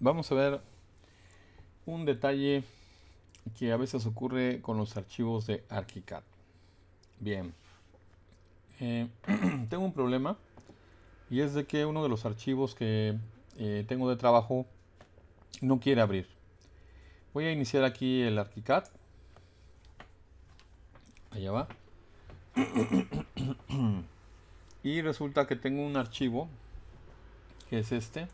vamos a ver un detalle que a veces ocurre con los archivos de ArchiCAD. Bien, eh, tengo un problema y es de que uno de los archivos que eh, tengo de trabajo no quiere abrir. Voy a iniciar aquí el ArchiCAD. Allá va. y resulta que tengo un archivo que es este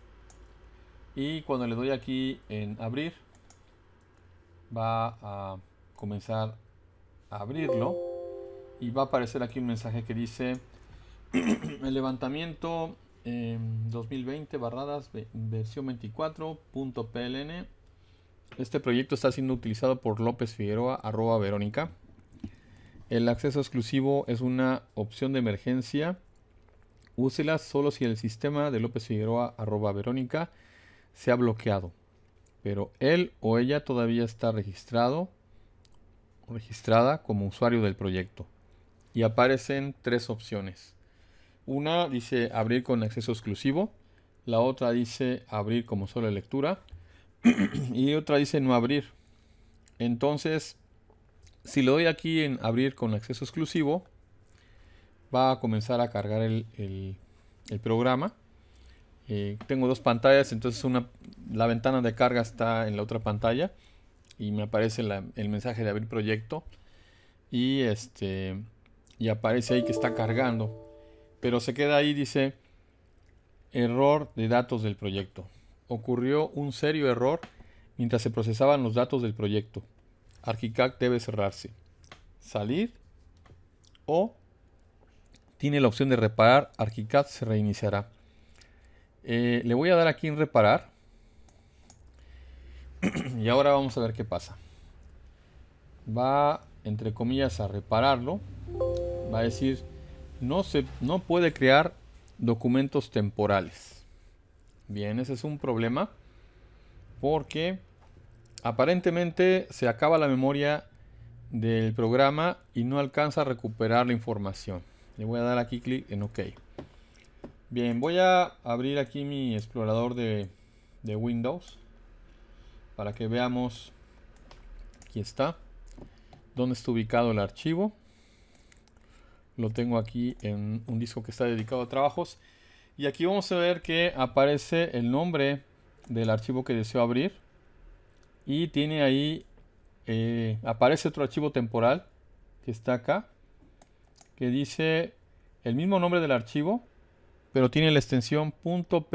y cuando le doy aquí en abrir, va a comenzar a abrirlo y va a aparecer aquí un mensaje que dice el levantamiento 2020 barradas versión 24.pln este proyecto está siendo utilizado por López Figueroa arroba Verónica el acceso exclusivo es una opción de emergencia úsela solo si el sistema de López Figueroa arroba Verónica se ha bloqueado, pero él o ella todavía está registrado o registrada como usuario del proyecto. Y aparecen tres opciones. Una dice abrir con acceso exclusivo, la otra dice abrir como sola lectura y otra dice no abrir. Entonces, si le doy aquí en abrir con acceso exclusivo, va a comenzar a cargar el programa eh, tengo dos pantallas, entonces una, la ventana de carga está en la otra pantalla y me aparece el mensaje de abrir proyecto y este y aparece ahí que está cargando, pero se queda ahí dice error de datos del proyecto. Ocurrió un serio error mientras se procesaban los datos del proyecto. Archicad debe cerrarse. Salir o tiene la opción de reparar, Archicad se reiniciará. Eh, le voy a dar aquí en reparar. y ahora vamos a ver qué pasa. Va, entre comillas, a repararlo. Va a decir, no, se, no puede crear documentos temporales. Bien, ese es un problema. Porque aparentemente se acaba la memoria del programa y no alcanza a recuperar la información. Le voy a dar aquí clic en OK. Bien, voy a abrir aquí mi explorador de, Windows para que veamos, aquí está, dónde está ubicado el archivo. Lo tengo aquí en un disco que está dedicado a trabajos. Y aquí vamos a ver que aparece el nombre del archivo que deseo abrir. Y tiene ahí, eh, aparece otro archivo temporal que está acá, que dice el mismo nombre del archivo, pero tiene la extensión .pln.lsk.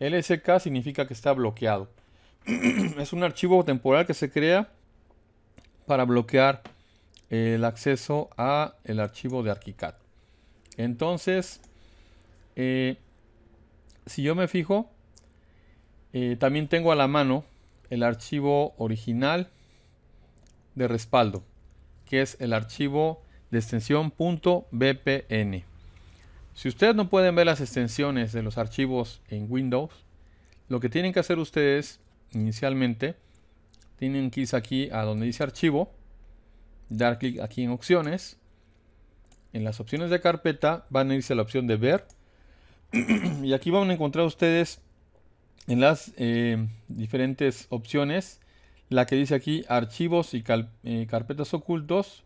LSK significa que está bloqueado. es un archivo temporal que se crea para bloquear el acceso a el archivo de ArchiCAD. Entonces, eh, si yo me fijo, eh, también tengo a la mano el archivo original de respaldo, que es el archivo de extensión Si ustedes no pueden ver las extensiones de los archivos en Windows, lo que tienen que hacer ustedes inicialmente, tienen que ir aquí a donde dice archivo, dar clic aquí en opciones, en las opciones de carpeta van a irse a la opción de ver y aquí van a encontrar ustedes en las eh, diferentes opciones la que dice aquí archivos y eh, carpetas ocultos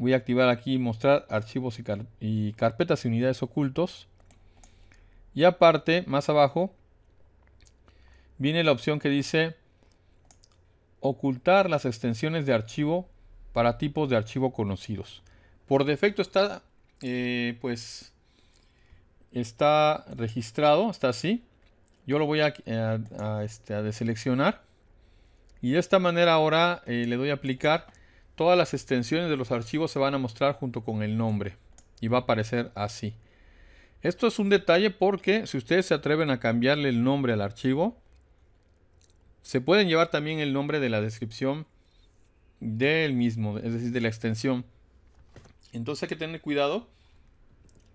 voy a activar aquí mostrar archivos y, carpetas y unidades ocultos. Y aparte, más abajo, viene la opción que dice ocultar las extensiones de archivo para tipos de archivo conocidos. Por defecto está, eh, pues, está registrado, está así. Yo lo voy a, eh, este, deseleccionar. Y de esta manera ahora eh, le doy a aplicar todas las extensiones de los archivos se van a mostrar junto con el nombre y va a aparecer así. Esto es un detalle porque si ustedes se atreven a cambiarle el nombre al archivo, se pueden llevar también el nombre de la descripción del mismo, es decir, de la extensión. Entonces hay que tener cuidado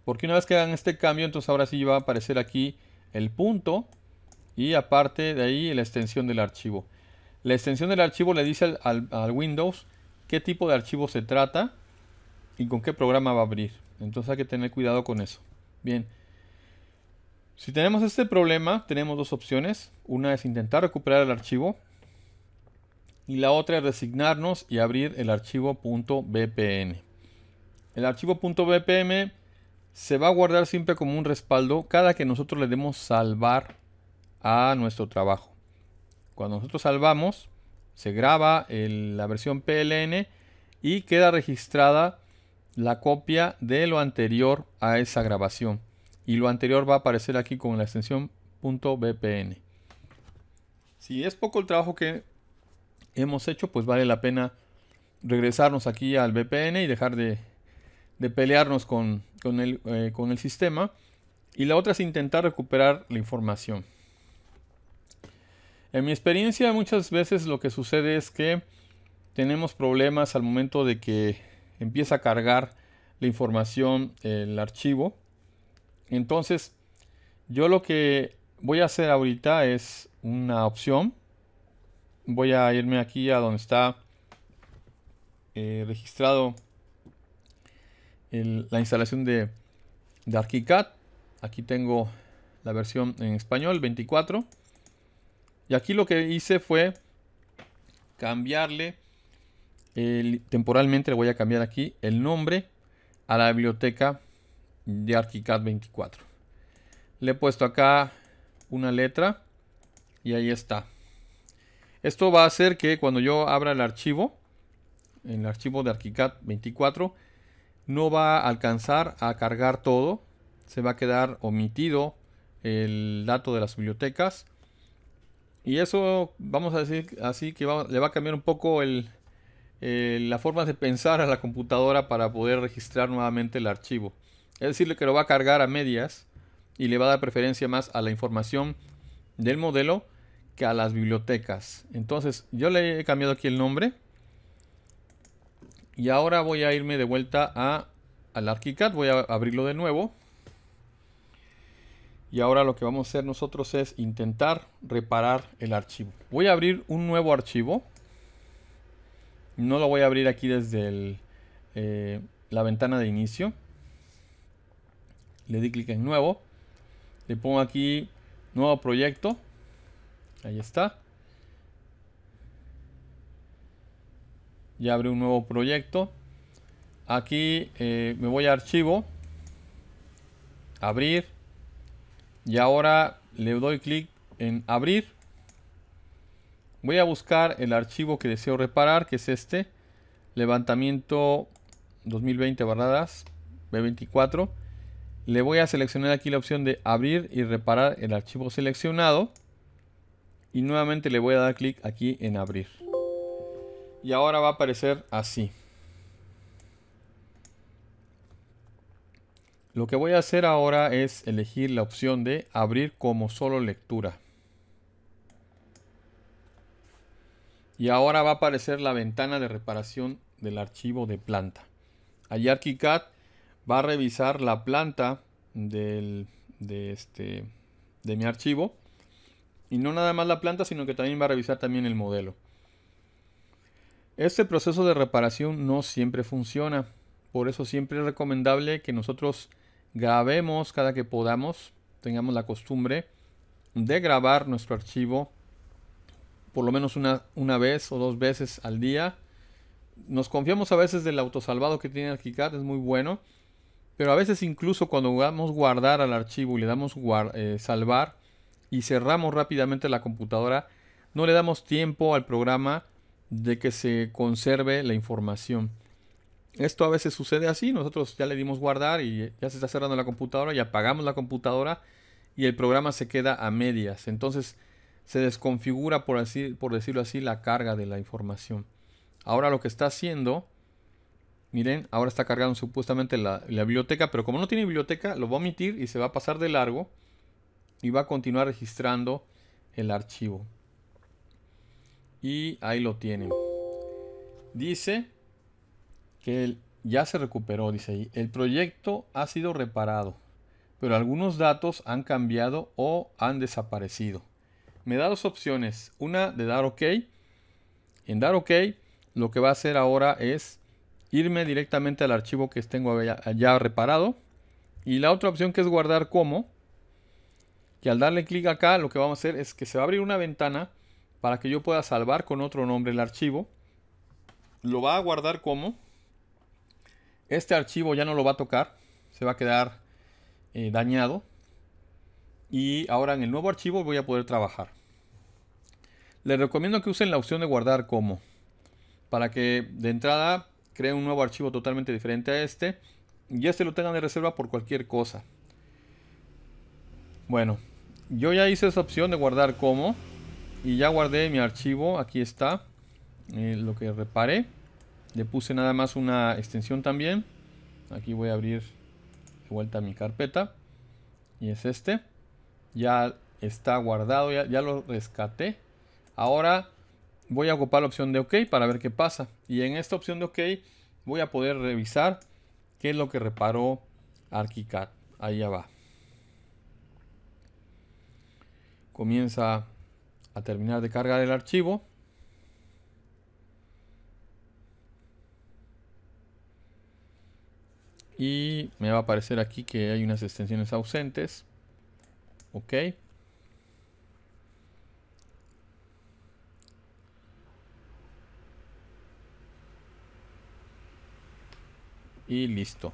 porque una vez que hagan este cambio, entonces ahora sí va a aparecer aquí el punto y aparte de ahí la extensión del archivo. La extensión del archivo le dice al, Windows qué tipo de archivo se trata y con qué programa va a abrir. Entonces hay que tener cuidado con eso. Bien. Si tenemos este problema, tenemos dos opciones. Una es intentar recuperar el archivo y la otra es resignarnos y abrir el archivo .bpn. El archivo .bpm se va a guardar siempre como un respaldo cada que nosotros le demos salvar a nuestro trabajo. Cuando nosotros salvamos, se graba la versión PLN y queda registrada la copia de lo anterior a esa grabación. Y lo anterior va a aparecer aquí con la extensión .vpn. Si es poco el trabajo que hemos hecho, pues vale la pena regresarnos aquí al VPN y dejar de, pelearnos eh, con el sistema. Y la otra es intentar recuperar la información. En mi experiencia muchas veces lo que sucede es que tenemos problemas al momento de que empieza a cargar la información el archivo. Entonces, yo lo que voy a hacer ahorita es una opción. Voy a irme aquí a donde está eh, registrado la instalación de, de ArchiCAD. Aquí tengo la versión en español 24 y aquí lo que hice fue cambiarle temporalmente, le voy a cambiar aquí el nombre a la biblioteca de ArchiCAD 24. Le he puesto acá una letra y ahí está. Esto va a hacer que cuando yo abra el archivo, el archivo de ArchiCAD 24, no va a alcanzar a cargar todo. Se va a quedar omitido el dato de las bibliotecas y eso, vamos a decir así, que le va a cambiar un poco el, eh, la forma de pensar a la computadora para poder registrar nuevamente el archivo. Es decir, que lo va a cargar a medias y le va a dar preferencia más a la información del modelo que a las bibliotecas. Entonces, yo le he cambiado aquí el nombre. Y ahora voy a irme de vuelta a, al ArchiCAD. Voy a abrirlo de nuevo y ahora lo que vamos a hacer nosotros es intentar reparar el archivo. Voy a abrir un nuevo archivo. No lo voy a abrir aquí desde eh, la ventana de inicio. Le di clic en nuevo. Le pongo aquí nuevo proyecto. Ahí está. Ya abre un nuevo proyecto. Aquí eh, me voy a archivo. Abrir y ahora le doy clic en abrir. Voy a buscar el archivo que deseo reparar, que es este. Levantamiento 2020 barradas B24. Le voy a seleccionar aquí la opción de abrir y reparar el archivo seleccionado. Y nuevamente le voy a dar clic aquí en abrir. Y ahora va a aparecer así. Lo que voy a hacer ahora es elegir la opción de abrir como solo lectura. Y ahora va a aparecer la ventana de reparación del archivo de planta. Allí ArchiCAD va a revisar la planta de, este, de mi archivo. Y no nada más la planta, sino que también va a revisar también el modelo. Este proceso de reparación no siempre funciona. Por eso siempre es recomendable que nosotros grabemos cada que podamos, tengamos la costumbre de grabar nuestro archivo por lo menos una, vez o dos veces al día. Nos confiamos a veces del autosalvado que tiene ARCHICAD, es muy bueno, pero a veces incluso cuando a guardar al archivo y le damos eh, salvar y cerramos rápidamente la computadora, no le damos tiempo al programa de que se conserve la información. Esto a veces sucede así, nosotros ya le dimos guardar y ya se está cerrando la computadora y apagamos la computadora y el programa se queda a medias. Entonces se desconfigura, por, así, por decirlo así, la carga de la información. Ahora lo que está haciendo, miren, ahora está cargando supuestamente la, biblioteca, pero como no tiene biblioteca, lo va a omitir y se va a pasar de largo y va a continuar registrando el archivo. Y ahí lo tienen. Dice que él ya se recuperó, dice ahí. El proyecto ha sido reparado, pero algunos datos han cambiado o han desaparecido. Me da dos opciones. Una de dar OK. En dar OK, lo que va a hacer ahora es irme directamente al archivo que tengo ya, ya reparado. Y la otra opción que es guardar como. Que al darle clic acá, lo que vamos a hacer es que se va a abrir una ventana para que yo pueda salvar con otro nombre el archivo. Lo va a guardar como este archivo ya no lo va a tocar, se va a quedar eh, dañado. Y ahora en el nuevo archivo voy a poder trabajar. Les recomiendo que usen la opción de guardar como. Para que de entrada cree un nuevo archivo totalmente diferente a este. Y este lo tengan de reserva por cualquier cosa. Bueno, yo ya hice esa opción de guardar como. Y ya guardé mi archivo. Aquí está eh, lo que reparé le puse nada más una extensión también aquí voy a abrir de vuelta mi carpeta y es este ya está guardado ya, lo rescaté ahora voy a ocupar la opción de ok para ver qué pasa y en esta opción de ok voy a poder revisar qué es lo que reparó ArchiCAD ahí ya va comienza a terminar de cargar el archivo Y me va a aparecer aquí que hay unas extensiones ausentes. Ok. Y listo.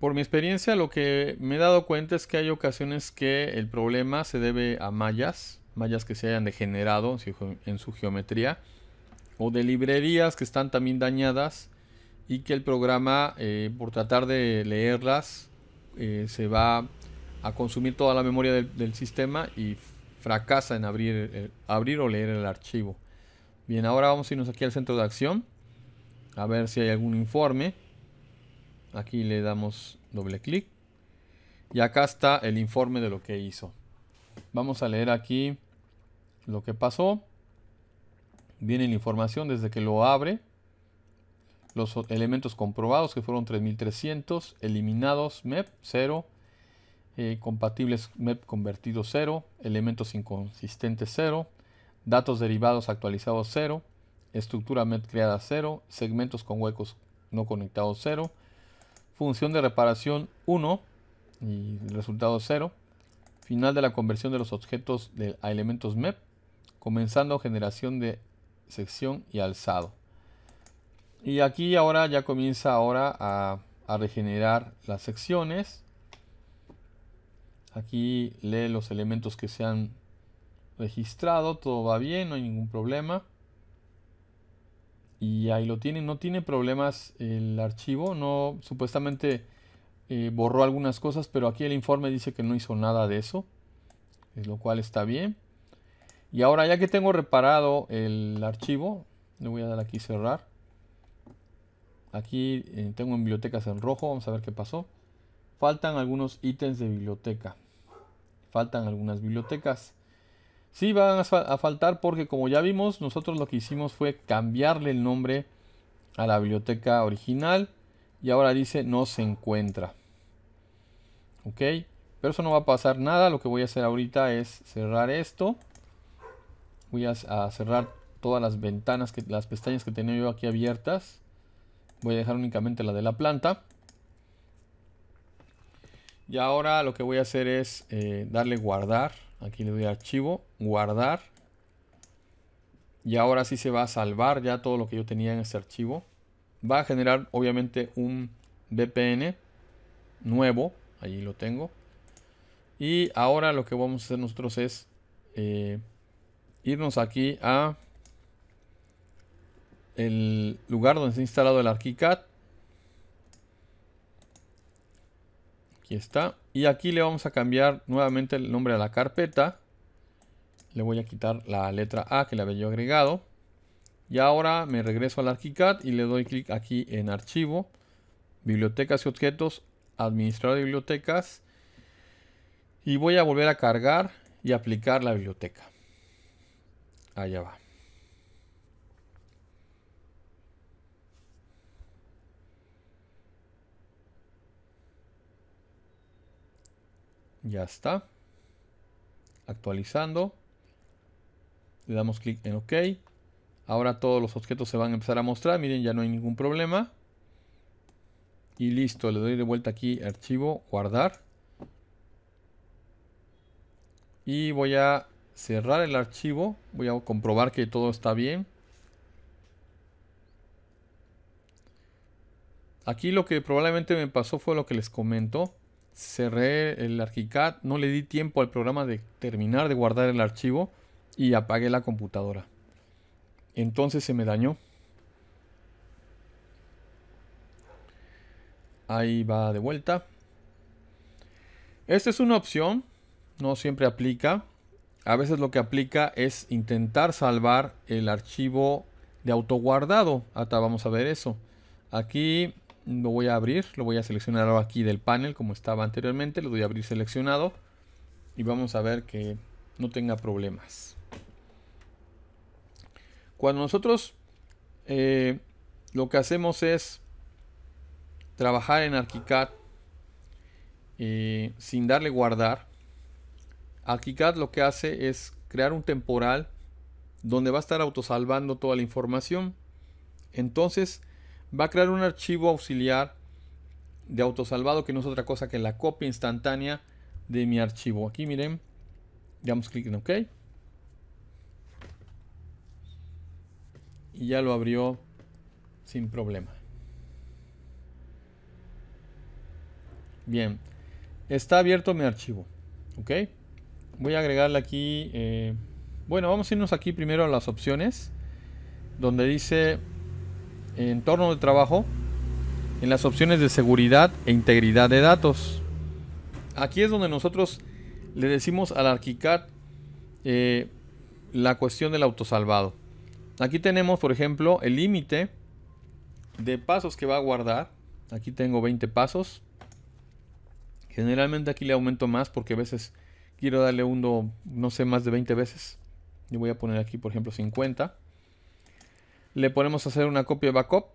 Por mi experiencia lo que me he dado cuenta es que hay ocasiones que el problema se debe a mallas, mallas que se hayan degenerado en su geometría, o de librerías que están también dañadas y que el programa, eh, por tratar de leerlas, eh, se va a consumir toda la memoria del, sistema y fracasa en abrir, eh, abrir o leer el archivo. Bien, ahora vamos a irnos aquí al centro de acción, a ver si hay algún informe. Aquí le damos doble clic y acá está el informe de lo que hizo. Vamos a leer aquí lo que pasó. Viene la información desde que lo abre los elementos comprobados que fueron 3300, eliminados MEP 0, eh, compatibles MEP convertidos 0, elementos inconsistentes 0, datos derivados actualizados 0, estructura MEP creada 0, segmentos con huecos no conectados 0, función de reparación 1 y resultado 0, final de la conversión de los objetos a elementos MEP, comenzando generación de sección y alzado. Y aquí ahora ya comienza ahora a, regenerar las secciones. Aquí lee los elementos que se han registrado, todo va bien, no hay ningún problema. Y ahí lo tiene. no tiene problemas el archivo, no supuestamente eh, borró algunas cosas, pero aquí el informe dice que no hizo nada de eso, eh, lo cual está bien. Y ahora ya que tengo reparado el archivo, le voy a dar aquí cerrar. Aquí eh, tengo en bibliotecas en rojo, vamos a ver qué pasó. Faltan algunos ítems de biblioteca. Faltan algunas bibliotecas. Sí van a, faltar porque como ya vimos, nosotros lo que hicimos fue cambiarle el nombre a la biblioteca original y ahora dice no se encuentra. Ok, pero eso no va a pasar nada. Lo que voy a hacer ahorita es cerrar esto. Voy a, cerrar todas las ventanas, que, las pestañas que tenía yo aquí abiertas. Voy a dejar únicamente la de la planta. Y ahora lo que voy a hacer es eh, darle guardar. Aquí le doy archivo, guardar. Y ahora sí se va a salvar ya todo lo que yo tenía en este archivo. Va a generar obviamente un VPN nuevo. Ahí lo tengo. Y ahora lo que vamos a hacer nosotros es eh, irnos aquí a el lugar donde se ha instalado el ArchiCAD. Aquí está. Y aquí le vamos a cambiar nuevamente el nombre de la carpeta. Le voy a quitar la letra A que le había yo agregado. Y ahora me regreso al ArchiCAD y le doy clic aquí en Archivo, Bibliotecas y Objetos, Administrar Bibliotecas. Y voy a volver a cargar y aplicar la biblioteca. Allá va. Ya está. Actualizando. Le damos clic en OK. Ahora todos los objetos se van a empezar a mostrar. Miren, ya no hay ningún problema. Y listo, le doy de vuelta aquí archivo, guardar. Y voy a cerrar el archivo. Voy a comprobar que todo está bien. Aquí lo que probablemente me pasó fue lo que les comento cerré el ArchiCAD, no le di tiempo al programa de terminar de guardar el archivo y apagué la computadora. Entonces se me dañó. Ahí va de vuelta. Esta es una opción, no siempre aplica. A veces lo que aplica es intentar salvar el archivo de autoguardado. Hasta vamos a ver eso. Aquí lo voy a abrir, lo voy a seleccionar aquí del panel como estaba anteriormente, Lo voy a abrir seleccionado y vamos a ver que no tenga problemas. Cuando nosotros eh, lo que hacemos es trabajar en ArchiCAD eh, sin darle guardar, ArchiCAD lo que hace es crear un temporal donde va a estar autosalvando toda la información. Entonces, va a crear un archivo auxiliar de autosalvado que no es otra cosa que la copia instantánea de mi archivo. Aquí miren, damos clic en OK. Y ya lo abrió sin problema. Bien, está abierto mi archivo. Ok, voy a agregarle aquí. Eh, bueno, vamos a irnos aquí primero a las opciones donde dice entorno de trabajo en las opciones de seguridad e integridad de datos. Aquí es donde nosotros le decimos al ArchiCAD eh, la cuestión del autosalvado. Aquí tenemos, por ejemplo, el límite de pasos que va a guardar. Aquí tengo 20 pasos. Generalmente aquí le aumento más porque a veces quiero darle uno, no sé, más de 20 veces. Yo voy a poner aquí, por ejemplo, 50. Le ponemos hacer una copia de backup.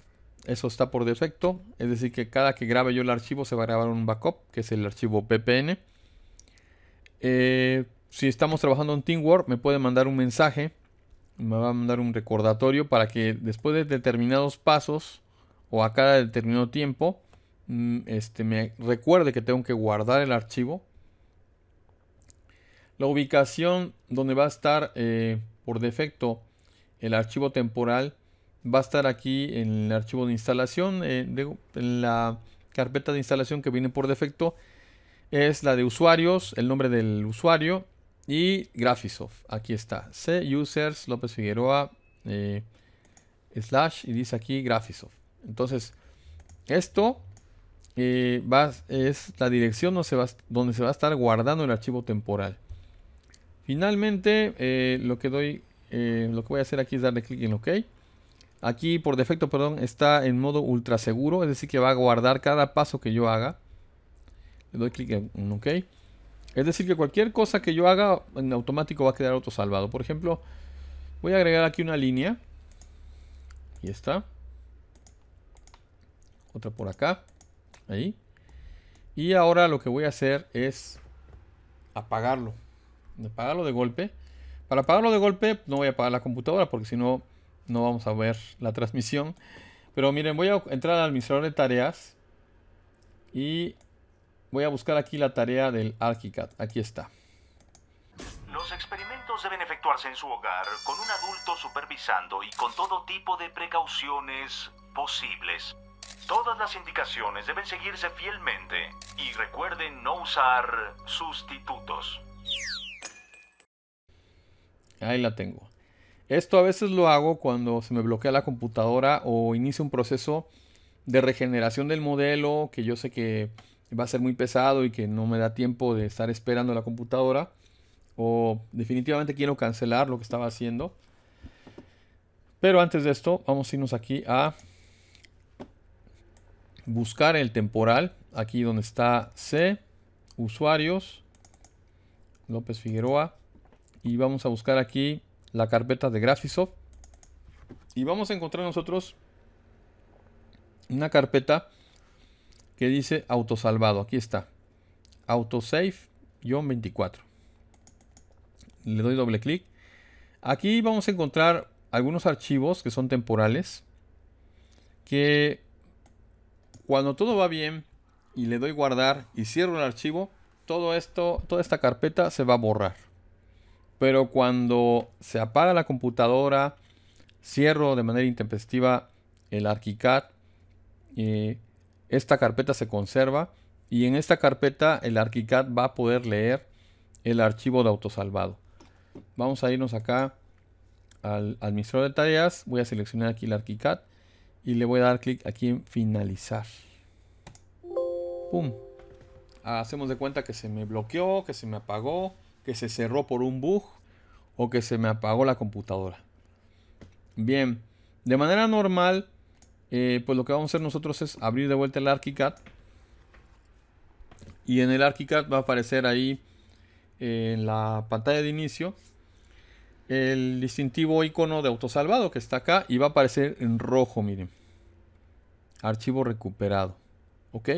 Eso está por defecto. Es decir, que cada que grabe yo el archivo se va a grabar un backup, que es el archivo ppn. Eh, si estamos trabajando en Teamwork, me puede mandar un mensaje. Me va a mandar un recordatorio para que después de determinados pasos o a cada determinado tiempo, mm, este, me recuerde que tengo que guardar el archivo. La ubicación donde va a estar eh, por defecto el archivo temporal va a estar aquí en el archivo de instalación, eh, en la carpeta de instalación que viene por defecto, es la de usuarios, el nombre del usuario y Graphisoft. Aquí está, C users López Figueroa eh, slash y dice aquí Graphisoft. Entonces, esto eh, es la dirección donde se, va, donde se, va, a estar guardando el archivo temporal. Finalmente, lo que doy, lo que voy a hacer aquí es darle clic en OK aquí por defecto, perdón, está en modo ultra seguro, es decir que va a guardar cada paso que yo haga. Le doy clic en OK. Es decir que cualquier cosa que yo haga en automático va a quedar autosalvado. Por ejemplo, voy a agregar aquí una línea. Y está. Otra por acá. Ahí. Y ahora lo que voy a hacer es apagarlo. Apagarlo de golpe. Para apagarlo de golpe no voy a apagar la computadora porque si no no vamos a ver la transmisión. Pero miren, voy a entrar al administrador de tareas y voy a buscar aquí la tarea del ArchiCAD. Aquí está. Los experimentos deben efectuarse en su hogar con un adulto supervisando y con todo tipo de precauciones posibles. Todas las indicaciones deben seguirse fielmente y recuerden no usar sustitutos. Ahí la tengo. Esto a veces lo hago cuando se me bloquea la computadora o inicia un proceso de regeneración del modelo que yo sé que va a ser muy pesado y que no me da tiempo de estar esperando la computadora o definitivamente quiero cancelar lo que estaba haciendo. Pero antes de esto, vamos a irnos aquí a buscar el temporal, aquí donde está C, usuarios, López Figueroa, y vamos a buscar aquí la carpeta de Graphisoft y vamos a encontrar nosotros una carpeta que dice autosalvado. Aquí está. Autosave-24. Le doy doble clic. Aquí vamos a encontrar algunos archivos que son temporales. Que cuando todo va bien y le doy guardar y cierro el archivo, todo esto, toda esta carpeta se va a borrar pero cuando se apaga la computadora, cierro de manera intempestiva el ArchiCAD, esta carpeta se conserva y en esta carpeta el ArchiCAD va a poder leer el archivo de autosalvado. Vamos a irnos acá al administrador de tareas, voy a seleccionar aquí el ArchiCAD y le voy a dar clic aquí en finalizar. ¡Pum! Ah, hacemos de cuenta que se me bloqueó, que se me apagó que se cerró por un bug o que se me apagó la computadora. Bien, de manera normal, eh, pues lo que vamos a hacer nosotros es abrir de vuelta el ArchiCAD. Y en el ArchiCAD va a aparecer ahí eh, en la pantalla de inicio el distintivo icono de autosalvado que está acá y va a aparecer en rojo, miren. Archivo recuperado. ¿Ok?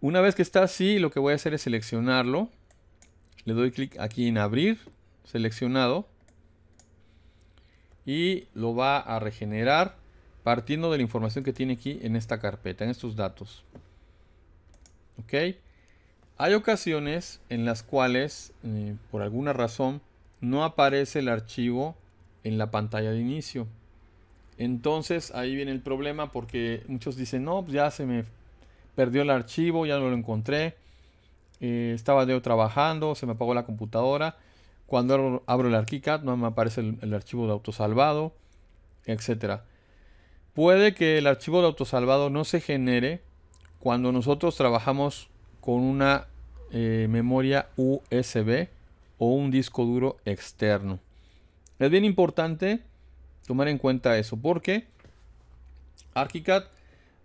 Una vez que está así, lo que voy a hacer es seleccionarlo le doy clic aquí en abrir, seleccionado. Y lo va a regenerar partiendo de la información que tiene aquí en esta carpeta, en estos datos. ¿Ok? Hay ocasiones en las cuales, eh, por alguna razón, no aparece el archivo en la pantalla de inicio. Entonces ahí viene el problema porque muchos dicen, no, pues ya se me perdió el archivo, ya no lo encontré. Eh, estaba yo trabajando, se me apagó la computadora. Cuando abro, el ArchiCAD no me aparece el, archivo de autosalvado, etc. Puede que el archivo de autosalvado no se genere cuando nosotros trabajamos con una eh, memoria USB o un disco duro externo. Es bien importante tomar en cuenta eso porque ArchiCAD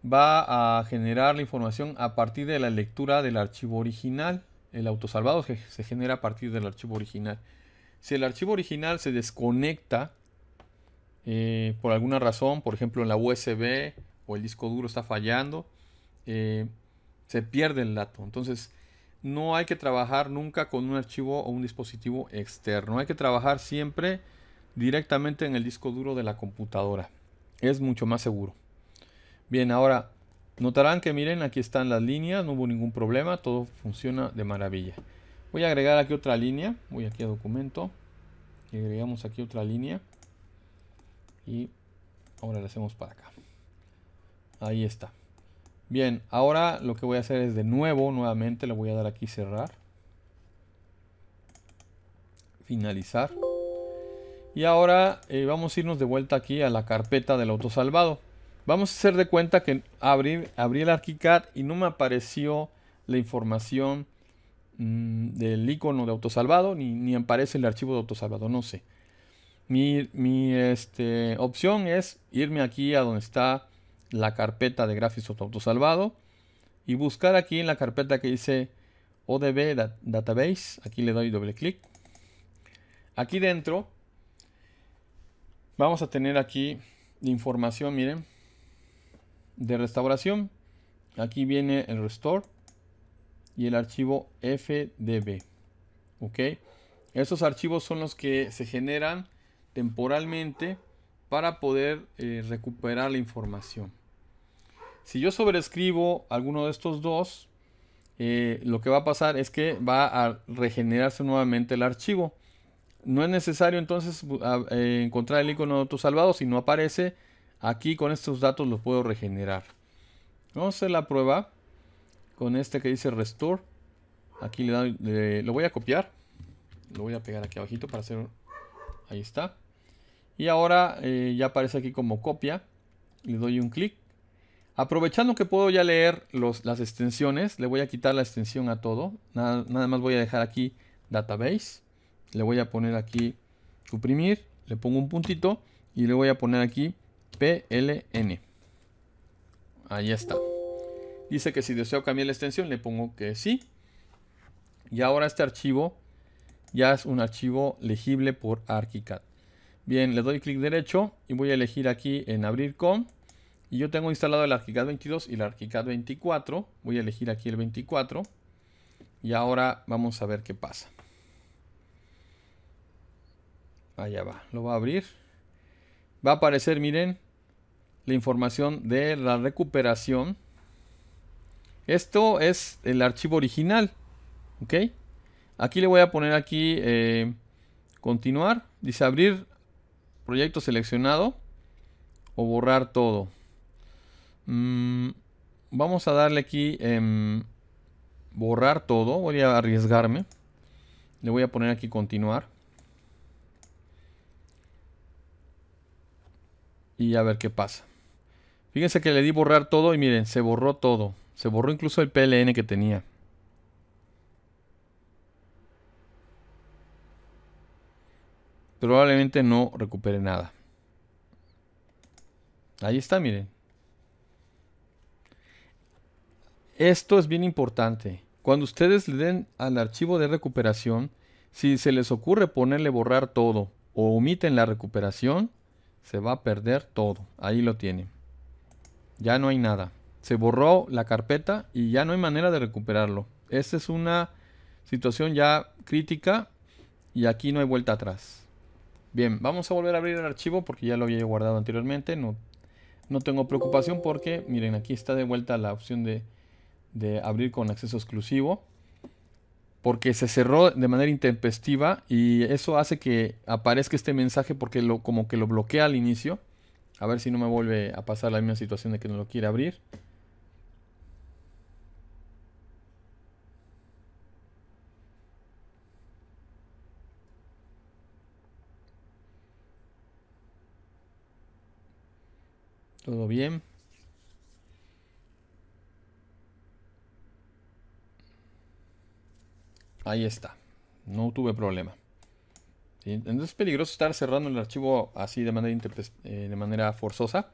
va a generar la información a partir de la lectura del archivo original. El autosalvado se, genera a partir del archivo original. Si el archivo original se desconecta eh, por alguna razón, por ejemplo en la USB o el disco duro está fallando, eh, se pierde el dato. Entonces, no hay que trabajar nunca con un archivo o un dispositivo externo. Hay que trabajar siempre directamente en el disco duro de la computadora. Es mucho más seguro. Bien, ahora notarán que miren, aquí están las líneas, no hubo ningún problema, todo funciona de maravilla. Voy a agregar aquí otra línea, voy aquí a documento y agregamos aquí otra línea y ahora la hacemos para acá. Ahí está. Bien, ahora lo que voy a hacer es de nuevo, nuevamente le voy a dar aquí cerrar. Finalizar. Y ahora eh, vamos a irnos de vuelta aquí a la carpeta del auto salvado. Vamos a hacer de cuenta que abrí, el ArchiCAD y no me apareció la información mm, del icono de autosalvado, ni, ni, aparece el archivo de autosalvado, no sé. Mi, mi este, opción es irme aquí a donde está la carpeta de Graphics autosalvado y buscar aquí en la carpeta que dice ODB Database. Aquí le doy doble clic. Aquí dentro vamos a tener aquí la información, miren de restauración. Aquí viene el restore y el archivo fdb. Ok, estos archivos son los que se generan temporalmente para poder eh, recuperar la información. Si yo sobrescribo alguno de estos dos, eh, lo que va a pasar es que va a regenerarse nuevamente el archivo. No es necesario entonces eh, encontrar el icono de autosalvado si no aparece Aquí con estos datos los puedo regenerar. Vamos a hacer la prueba con este que dice Restore. Aquí le, doy, lo voy a copiar. Lo voy a pegar aquí abajito para hacer... Ahí está. Y ahora eh, ya aparece aquí como copia. Le doy un clic. Aprovechando que puedo ya leer las extensiones, le voy a quitar la extensión a todo. nada más voy a dejar aquí Database. Le voy a poner aquí Suprimir. Le pongo un puntito y le voy a poner aquí PLN. Ahí está. Dice que si deseo cambiar la extensión, le pongo que sí. Y ahora este archivo ya es un archivo legible por ArchiCAD. Bien, le doy clic derecho y voy a elegir aquí en abrir con. Y yo tengo instalado el ArchiCAD 22 y el ArchiCAD 24. Voy a elegir aquí el 24. Y ahora vamos a ver qué pasa. Allá va, lo va a abrir. Va a aparecer, miren, la información de la recuperación. Esto es el archivo original. ¿Ok? Aquí le voy a poner aquí eh, continuar. Dice abrir proyecto seleccionado o borrar todo. Mm, vamos a darle aquí em, borrar todo. Voy a arriesgarme. Le voy a poner aquí continuar. Y a ver qué pasa. Fíjense que le di borrar todo y miren, se borró todo. Se borró incluso el PLN que tenía. Probablemente no recupere nada. Ahí está, miren. Esto es bien importante. Cuando ustedes le den al archivo de recuperación, si se les ocurre ponerle borrar todo o omiten la recuperación, se va a perder todo. Ahí lo tienen. Ya no hay nada. Se borró la carpeta y ya no hay manera de recuperarlo. Esta es una situación ya crítica y aquí no hay vuelta atrás. Bien, vamos a volver a abrir el archivo porque ya lo había guardado anteriormente. No, no tengo preocupación porque, miren, aquí está de vuelta la opción de, de abrir con acceso exclusivo. Porque se cerró de manera intempestiva y eso hace que aparezca este mensaje porque lo, como que lo bloquea al inicio. A ver si no me vuelve a pasar la misma situación de que no lo quiere abrir. Todo bien. Ahí está. No tuve problema. Entonces es peligroso estar cerrando el archivo así de manera, eh, forzosa,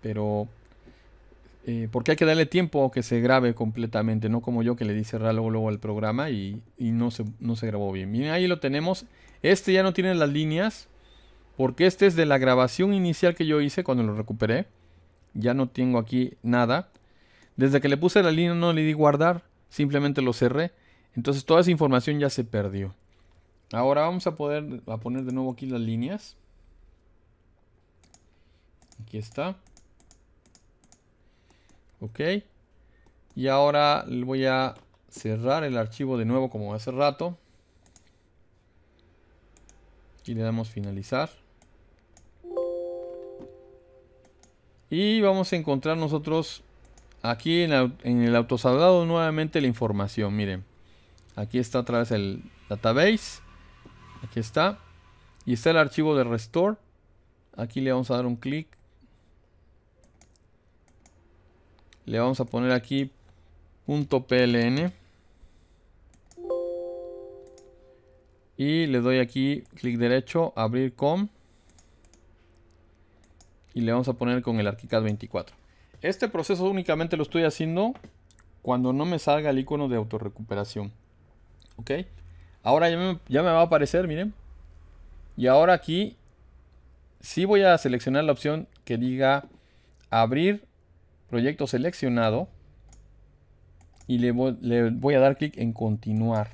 pero eh, porque hay que darle tiempo que se grabe completamente, no como yo que le di cerrar luego, al programa y, no, se, no se grabó bien. Miren, ahí lo tenemos. Este ya no tiene las líneas, porque este es de la grabación inicial que yo hice cuando lo recuperé. Ya no tengo aquí nada. Desde que le puse la línea no le di guardar, simplemente lo cerré. Entonces toda esa información ya se perdió. Ahora vamos a poder poner de nuevo aquí las líneas. Aquí está. Ok. Y ahora voy a cerrar el archivo de nuevo como hace rato. Y le damos finalizar. Y vamos a encontrar nosotros aquí en, el autosaldado nuevamente la información. Miren, aquí está otra vez el database. Aquí está. Y está el archivo de restore. Aquí le vamos a dar un clic. Le vamos a poner aquí .pln. Y le doy aquí clic derecho, abrir com. Y le vamos a poner con el ArchiCAD 24. Este proceso únicamente lo estoy haciendo cuando no me salga el icono de autorrecuperación. ¿Ok? Ahora ya me, va a aparecer, miren. Y ahora aquí sí voy a seleccionar la opción que diga abrir proyecto seleccionado y le voy, le voy a dar clic en continuar.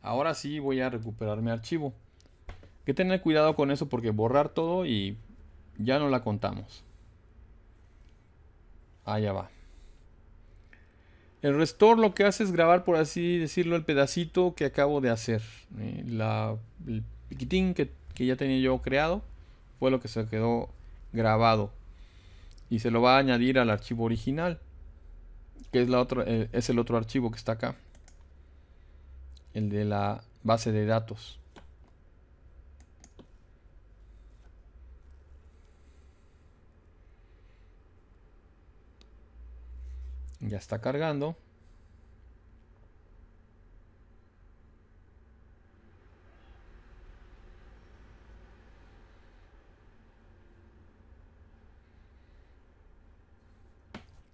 Ahora sí voy a recuperar mi archivo. Hay que tener cuidado con eso porque borrar todo y ya no la contamos. Allá va. El restore lo que hace es grabar, por así decirlo, el pedacito que acabo de hacer. Eh, el piquitín que, ya tenía yo creado fue lo que se quedó grabado. Y se lo va a añadir al archivo original. Que es, eh, es el otro archivo que está acá. El de la base de datos. Ya está cargando.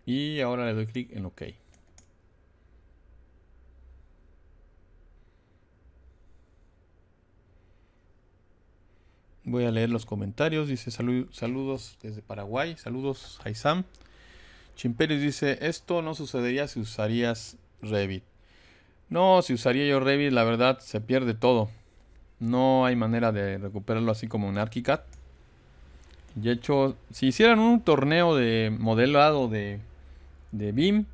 Y ahora le doy clic en OK. Voy a leer los comentarios. Dice saludos desde Paraguay. Saludos, Haizam. Chimperis dice, esto no sucedería si usarías Revit. No, si usaría yo Revit, la verdad, se pierde todo. No hay manera de recuperarlo así como en ArchiCAD. De hecho, si hicieran un torneo de modelado de, de BIM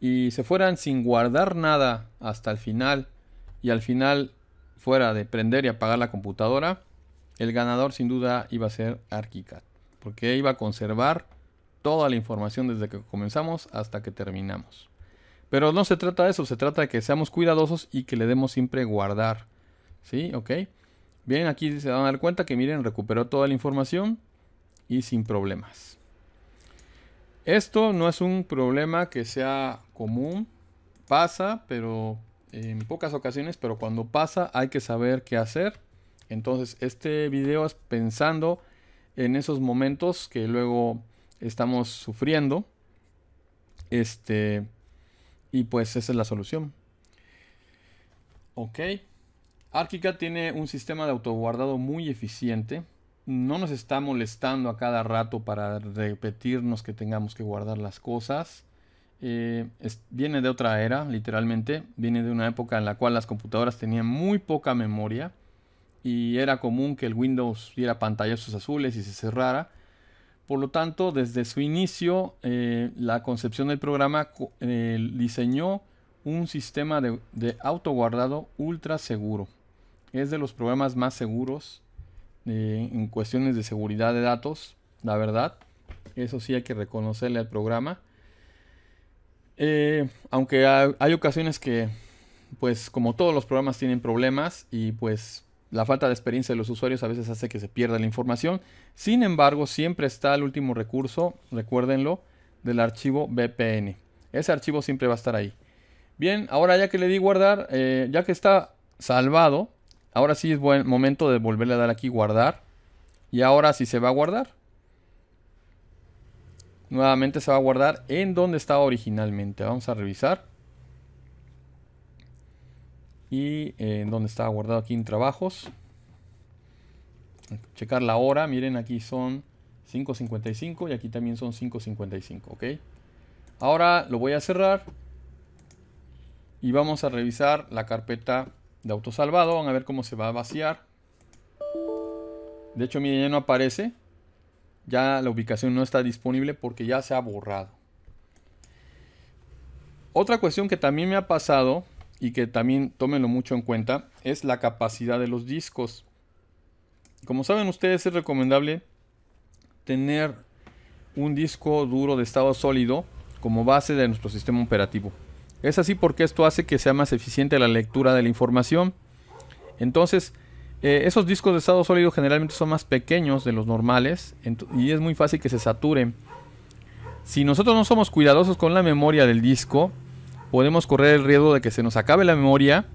y se fueran sin guardar nada hasta el final y al final fuera de prender y apagar la computadora, el ganador sin duda iba a ser ArchiCAD. Porque iba a conservar toda la información desde que comenzamos hasta que terminamos. Pero no se trata de eso, se trata de que seamos cuidadosos y que le demos siempre guardar. ¿Sí? ¿Ok? Bien, aquí se van a dar cuenta que miren, recuperó toda la información y sin problemas. Esto no es un problema que sea común, pasa, pero en pocas ocasiones, pero cuando pasa hay que saber qué hacer. Entonces, este video es pensando en esos momentos que luego estamos sufriendo. Este, y pues esa es la solución. Ok. Archicad tiene un sistema de autoguardado muy eficiente. No nos está molestando a cada rato para repetirnos que tengamos que guardar las cosas. Eh, viene de otra era, literalmente. Viene de una época en la cual las computadoras tenían muy poca memoria y era común que el Windows diera pantallazos azules y se cerrara. Por lo tanto, desde su inicio, eh, la concepción del programa eh, diseñó un sistema de, autoguardado ultra seguro. Es de los programas más seguros eh, en cuestiones de seguridad de datos, la verdad. Eso sí hay que reconocerle al programa. aunque hay, hay, ocasiones que, pues como todos los programas tienen problemas y pues la falta de experiencia de los usuarios a veces hace que se pierda la información. Sin embargo, siempre está el último recurso, recuérdenlo, del archivo VPN. Ese archivo siempre va a estar ahí. Bien, ahora ya que le di guardar, eh, ya que está salvado, ahora sí es buen momento de volverle a dar aquí guardar. Y ahora sí se va a guardar. Nuevamente se va a guardar en donde estaba originalmente. Vamos a revisar y eh, en donde estaba guardado aquí en trabajos. Checar la hora, miren aquí son 5.55 y aquí también son 5.55, ¿ok? Ahora lo voy a cerrar y vamos a revisar la carpeta de autosalvado, van a ver cómo se va a vaciar. De hecho, miren, ya no aparece, ya la ubicación no está disponible porque ya se ha borrado. Otra cuestión que también me ha pasado y que también tómenlo mucho en cuenta es la capacidad de los discos. Como saben ustedes es recomendable tener un disco duro de estado sólido como base de nuestro sistema operativo. Es así porque esto hace que sea más eficiente la lectura de la información. Entonces, eh, esos discos de estado sólido generalmente son más pequeños de los normales y es muy fácil que se saturen. Si nosotros no somos cuidadosos con la memoria del disco, podemos correr el riesgo de que se nos acabe la memoria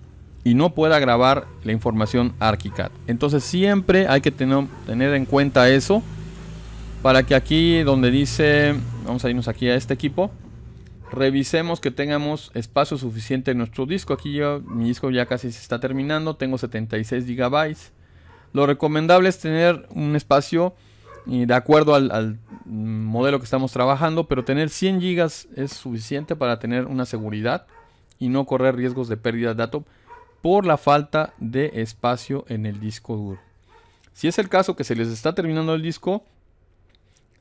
y no pueda grabar la información ArchiCAD. Entonces siempre hay que tener, en cuenta eso para que aquí donde dice, vamos a irnos aquí a este equipo, revisemos que tengamos espacio suficiente en nuestro disco. Aquí mi disco ya casi se está terminando, tengo 76 GB. Lo recomendable es tener un espacio de acuerdo al, modelo que estamos trabajando, pero tener 100 GB es suficiente para tener una seguridad y no correr riesgos de pérdida de datos por la falta de espacio en el disco duro. Si es el caso que se les está terminando el disco,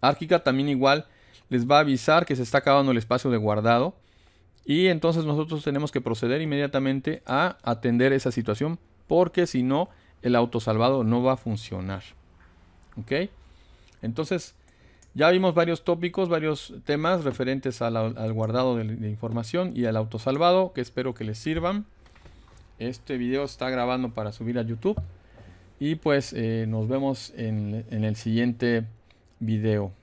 Archica también igual les va a avisar que se está acabando el espacio de guardado y entonces nosotros tenemos que proceder inmediatamente a atender esa situación porque si no el autosalvado no va a funcionar. ¿ok? Entonces, ya vimos varios tópicos, varios temas referentes al, guardado de, información y al autosalvado, que espero que les sirvan. Este video está grabando para subir a YouTube. Y pues eh, nos vemos en el siguiente video.